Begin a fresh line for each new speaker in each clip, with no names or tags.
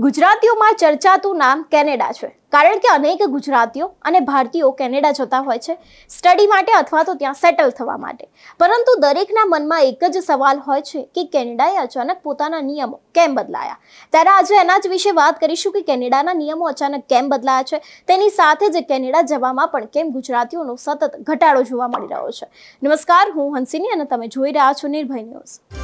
ગુજરાતીઓમાં ચર્ચાતું નામ કેનેડા છે કારણ કે અનેક ગુજરાતીઓ અને ભારતીયો કેનેડા જતા હોય છે સ્ટડી માટે અથવા તો ત્યાં સેટલ થવા માટે પરંતુ દરેકના મનમાં એક જ સવાલ હોય છે કે કેનેડાએ અચાનક પોતાના નિયમો કેમ બદલાયા ત્યારે આજે એના જ વિશે વાત કરીશું કે કેનેડાના નિયમો અચાનક કેમ બદલાયા છે તેની સાથે જ કેનેડા જવામાં પણ કેમ ગુજરાતીઓનો સતત ઘટાડો જોવા મળી રહ્યો છે નમસ્કાર હું હંસિની અને તમે જોઈ રહ્યા છો નિર્ભય ન્યૂઝ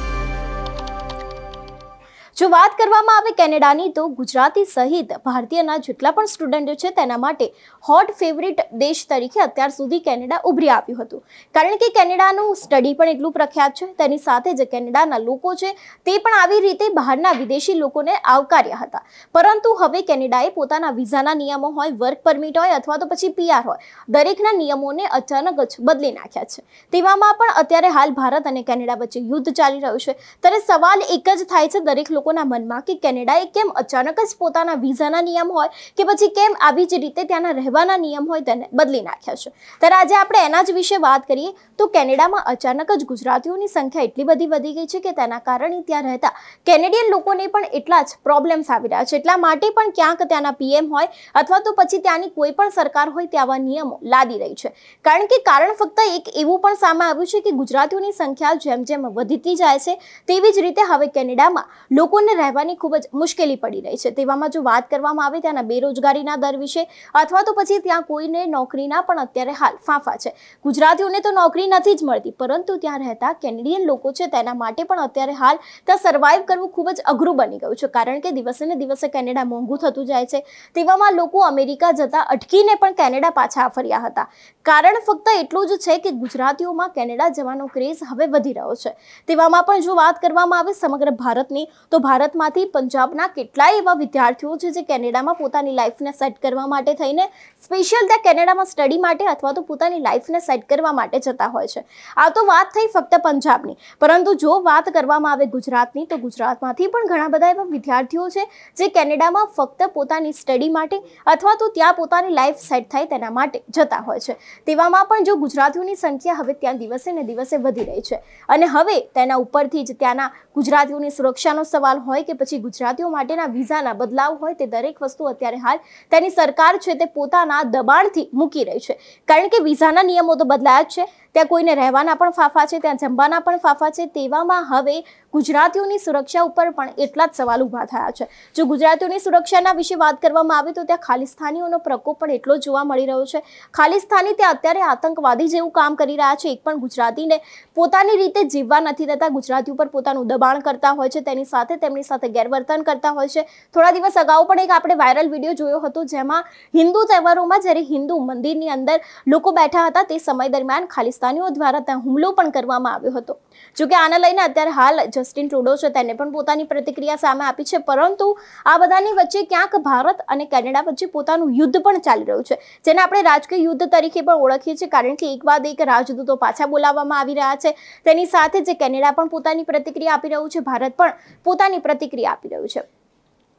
જો વાત કરવામાં આવે કેનેડાની તો ગુજરાતી સહિત ભારતીયના જેટલા પણ સ્ટુડન્ટો છે તેના માટે હોટ ફેવરિટ દેશ તરીકે અત્યાર સુધી કેનેડા ઉભરી આવ્યું હતું કારણ કે કેનેડાનું સ્ટડી પણ એટલું પ્રખ્યાત છે તેની સાથે જે કેનેડાના લોકો છે તે પણ આવી રીતે બહારના વિદેશી લોકોને આવકાર્યા હતા પરંતુ હવે કેનેડાએ પોતાના વિઝાના નિયમો હોય વર્ક પરમિટ હોય અથવા તો પછી પીઆર હોય દરેકના નિયમોને અચાનક જ બદલી નાખ્યા છે તેવામાં પણ અત્યારે હાલ ભારત અને કેનેડા વચ્ચે યુદ્ધ ચાલી રહ્યું છે ત્યારે સવાલ એક જ થાય છે દરેક લોકો લોકોના મનમાં કે કેનેડાએ કેમ અચાનક જ પોતાના વિઝાના નિયમ હોય કે પછી કેમ આવી જ રીતે ત્યાંના રહેવાના નિયમ હોય તેને બદલી નાખ્યા છે ત્યારે આજે આપણે એના જ વિશે વાત કરીએ તો કેનેડામાં અચાનક જ ગુજરાતીઓની સંખ્યા એટલી બધી વધી ગઈ છે કે તેના કારણે ત્યાં રહેતા કેનેડિયન લોકોને પણ એટલા જ પ્રોબ્લેમ્સ આવી રહ્યા છે એટલા માટે પણ ક્યાંક ત્યાંના પીએમ હોય અથવા તો પછી ત્યાંની કોઈ પણ સરકાર હોય તેવા નિયમો લાદી રહી છે કારણ કે કારણ ફક્ત એક એવું પણ સામે આવ્યું છે કે ગુજરાતીઓની સંખ્યા જેમ જેમ વધતી જાય છે તેવી જ રીતે હવે કેનેડામાં લોકો લોકોને રહેવાની ખૂબ જ મુશ્કેલી પડી રહી છે તેવામાં જો વાત કરવામાં આવે ત્યાંના બેરોજગારીના દર વિશે અથવા તો પછી ત્યાં કોઈને નોકરીના પણ અત્યારે હાલ ફાંફા છે ગુજરાતીઓને તો નોકરી નથી જ મળતી પરંતુ ત્યાં રહેતા કેનેડિયન લોકો છે તેના માટે પણ અત્યારે હાલ ત્યાં સર્વાઈવ કરવું ખૂબ જ અઘરું બની ગયું છે કારણ કે દિવસે ને દિવસે કેનેડા મોંઘું થતું જાય છે તેવામાં લોકો અમેરિકા જતા અટકીને પણ કેનેડા પાછા ફર્યા હતા કારણ ફક્ત એટલું જ છે કે ગુજરાતીઓમાં કેનેડા જવાનો ક્રેઝ હવે વધી રહ્યો છે તેવામાં પણ જો વાત કરવામાં આવે સમગ્ર ભારતની તો ભારતમાંથી પંજાબના કેટલાય એવા વિદ્યાર્થીઓ છે જે કેનેડામાં પોતાની લાઈફને સેટ કરવા માટે થઈને સ્પેશિયલ ત્યાં કેનેડામાં સ્ટડી માટે અથવા તો પોતાની લાઈફને સેટ કરવા માટે જતા હોય છે આ તો વાત થઈ ફક્ત પંજાબની પરંતુ જો વાત કરવામાં આવે ગુજરાતની તો ગુજરાતમાંથી પણ ઘણા બધા એવા વિદ્યાર્થીઓ છે જે કેનેડામાં ફક્ત પોતાની સ્ટડી માટે અથવા તો ત્યાં પોતાની લાઈફ સેટ થાય તેના માટે જતા હોય છે તેવામાં પણ જો ગુજરાતીઓની સંખ્યા હવે ત્યાં દિવસે ને દિવસે વધી રહી છે અને હવે તેના ઉપરથી જ ત્યાંના ગુજરાતીઓની સુરક્ષાનો સવાલ સવાલ હોય કે પછી ગુજરાતીઓ માટેના વિઝાના બદલાવ હોય તે દરેક વસ્તુ અત્યારે હાલ તેની સરકાર છે તે પોતાના દબાણથી મૂકી રહી છે કારણ કે વિઝાના નિયમો તો બદલાયા જ છે ત્યાં કોઈને રહેવાના પણ ફાફા છે ત્યાં જમવાના પણ ફાફા છે તેવામાં હવે ગુજરાતીઓની સુરક્ષા ઉપર પણ એટલા જ સવાલ ઊભા થયા છે જો ગુજરાતીઓની સુરક્ષાના વિશે વાત કરવામાં આવે તો ત્યાં ખાલિસ્તાનીઓનો પ્રકોપ પણ એટલો જોવા મળી રહ્યો છે ખાલિસ્તાની ત્યાં અત્યારે આતંકવાદી જેવું કામ કરી રહ્યા છે એક પણ ગુજરાતીને પોતાની રીતે જીવવા નથી દેતા ગુજરાતી ઉપર પોતાનું દબાણ કરતા હોય છે તેની સાથે તેમની સાથે ગેરવર્તન કરતા હોય છે થોડા દિવસ અગાઉ પણ એક આપણે વાયરલ વિડીયો જોયો હતો જેમાં હિન્દુ તહેવારોમાં જ્યારે હિન્દુ મંદિરની અંદર લોકો બેઠા હતા તે સમય દરમિયાન ખાલિસ્તાનીઓ દ્વારા ત્યાં હુમલો પણ કરવામાં આવ્યો હતો જોકે આને લઈને અત્યારે હાલ જસ્ટિન ટ્રુડો છે તેને પણ પોતાની પ્રતિક્રિયા સામે આપી છે પરંતુ આ બધાની વચ્ચે ક્યાંક ભારત અને કેનેડા વચ્ચે પોતાનું યુદ્ધ પણ ચાલી રહ્યું છે જેને આપણે રાજકીય યુદ્ધ તરીકે પણ ઓળખીએ છીએ કારણ કે એક બાદ એક રાજદૂતો પાછા બોલાવવામાં આવી રહ્યા છે તેની સાથે જે કેનેડા પણ પોતાની પ્રતિક્રિયા આપી રહ્યું છે ભારત પણ પોતાની પ્રતિક્રિયા આપી રહ્યું છે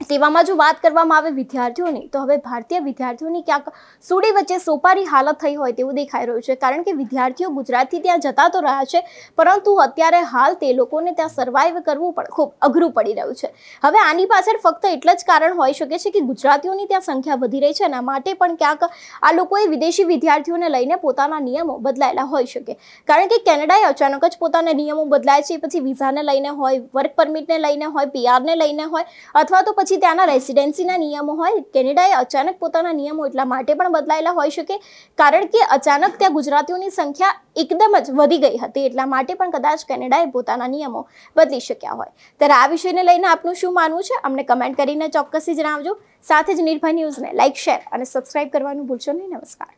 તેવામાં જો વાત કરવામાં આવે વિદ્યાર્થીઓની તો હવે ભારતીય વિદ્યાર્થીઓની ક્યાંક સુડી વચ્ચે સોપારી હાલત થઈ હોય તેવું દેખાઈ રહ્યું છે કારણ કે વિદ્યાર્થીઓ ગુજરાતથી ત્યાં જતા તો રહ્યા છે પરંતુ અત્યારે હાલ તે લોકોને ત્યાં સર્વાઈવ કરવું પણ ખૂબ અઘરું પડી રહ્યું છે હવે આની પાછળ ફક્ત એટલા જ કારણ હોઈ શકે છે કે ગુજરાતીઓની ત્યાં સંખ્યા વધી રહી છે એના માટે પણ ક્યાંક આ લોકોએ વિદેશી વિદ્યાર્થીઓને લઈને પોતાના નિયમો બદલાયેલા હોઈ શકે કારણ કે કેનેડાએ અચાનક જ પોતાના નિયમો બદલાય છે પછી વિઝાને લઈને હોય વર્ક પરમિટને લઈને હોય પીઆરને લઈને હોય અથવા તો પછી પછી ત્યાંના રેસિડેન્સીના નિયમો હોય કેનેડાએ અચાનક પોતાના નિયમો એટલા માટે પણ બદલાયેલા હોઈ શકે કારણ કે અચાનક ત્યાં ગુજરાતીઓની સંખ્યા એકદમ જ વધી ગઈ હતી એટલા માટે પણ કદાચ કેનેડાએ પોતાના નિયમો બદલી શક્યા હોય ત્યારે આ વિષયને લઈને આપનું શું માનવું છે અમને કમેન્ટ કરીને ચોક્કસથી જણાવજો સાથે જ નિર્ભય ન્યૂઝને લાઇક શેર અને સબસ્ક્રાઇબ કરવાનું ભૂલશો નહીં નમસ્કાર